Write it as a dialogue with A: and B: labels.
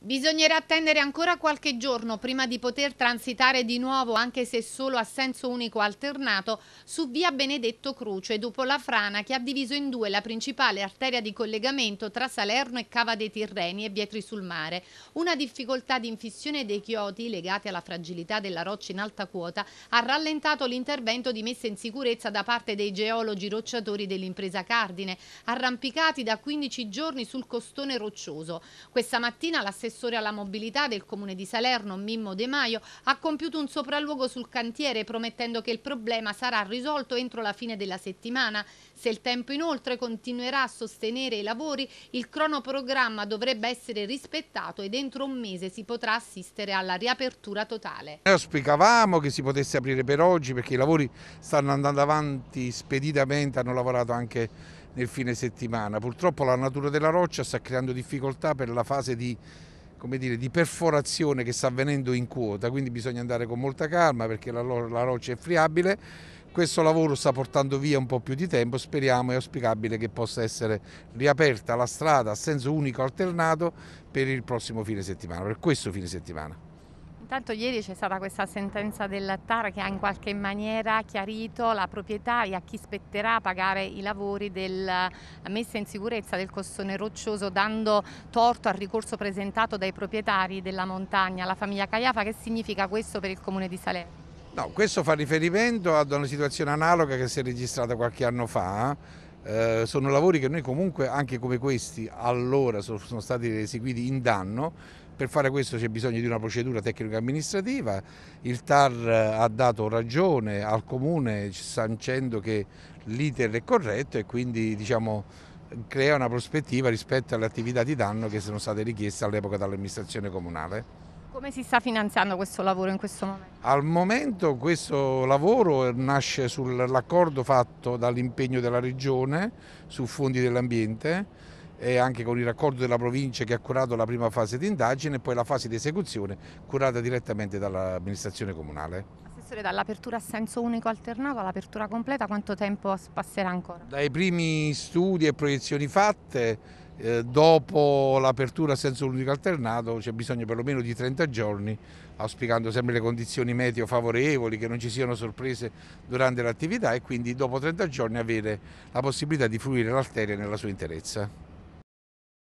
A: Bisognerà attendere ancora qualche giorno prima di poter transitare di nuovo, anche se solo a senso unico alternato, su via Benedetto Croce dopo la frana che ha diviso in due la principale arteria di collegamento tra Salerno e Cava dei Tirreni e Vietri sul Mare. Una difficoltà di infissione dei chioti legate alla fragilità della roccia in alta quota ha rallentato l'intervento di messa in sicurezza da parte dei geologi rocciatori dell'impresa Cardine, arrampicati da 15 giorni sul costone roccioso. Questa mattina l'assessore assessore alla mobilità del comune di Salerno, Mimmo De Maio, ha compiuto un sopralluogo sul cantiere promettendo che il problema sarà risolto entro la fine della settimana. Se il tempo inoltre continuerà a sostenere i lavori, il cronoprogramma dovrebbe essere rispettato e entro un mese si potrà assistere alla riapertura totale.
B: Auspicavamo che si potesse aprire per oggi perché i lavori stanno andando avanti speditamente, hanno lavorato anche nel fine settimana. Purtroppo la natura della roccia sta creando difficoltà per la fase di dire, di perforazione che sta avvenendo in quota, quindi bisogna andare con molta calma perché la, la roccia è friabile. Questo lavoro sta portando via un po' più di tempo, speriamo e auspicabile che possa essere riaperta la strada a senso unico alternato per il prossimo fine settimana, per questo fine settimana.
A: Intanto ieri c'è stata questa sentenza del che ha in qualche maniera chiarito la proprietà e a chi spetterà pagare i lavori della eh, messa in sicurezza del costone roccioso dando torto al ricorso presentato dai proprietari della montagna, la famiglia Caiafa. Che significa questo per il comune di Salerno?
B: No, questo fa riferimento ad una situazione analoga che si è registrata qualche anno fa. Eh, sono lavori che noi comunque, anche come questi, allora sono stati eseguiti in danno per fare questo c'è bisogno di una procedura tecnico-amministrativa, il TAR eh, ha dato ragione al Comune sancendo che l'iter è corretto e quindi diciamo, crea una prospettiva rispetto alle attività di danno che sono state richieste all'epoca dall'amministrazione comunale.
A: Come si sta finanziando questo lavoro in questo momento?
B: Al momento questo lavoro eh, nasce sull'accordo fatto dall'impegno della Regione su fondi dell'ambiente e anche con il raccordo della provincia che ha curato la prima fase di indagine e poi la fase di esecuzione curata direttamente dall'amministrazione comunale.
A: Assessore, dall'apertura a senso unico alternato all'apertura completa quanto tempo passerà ancora?
B: Dai primi studi e proiezioni fatte, eh, dopo l'apertura a senso unico alternato c'è bisogno perlomeno di 30 giorni, auspicando sempre le condizioni meteo favorevoli, che non ci siano sorprese durante l'attività e quindi dopo 30 giorni avere la possibilità di fruire l'arteria nella sua interezza.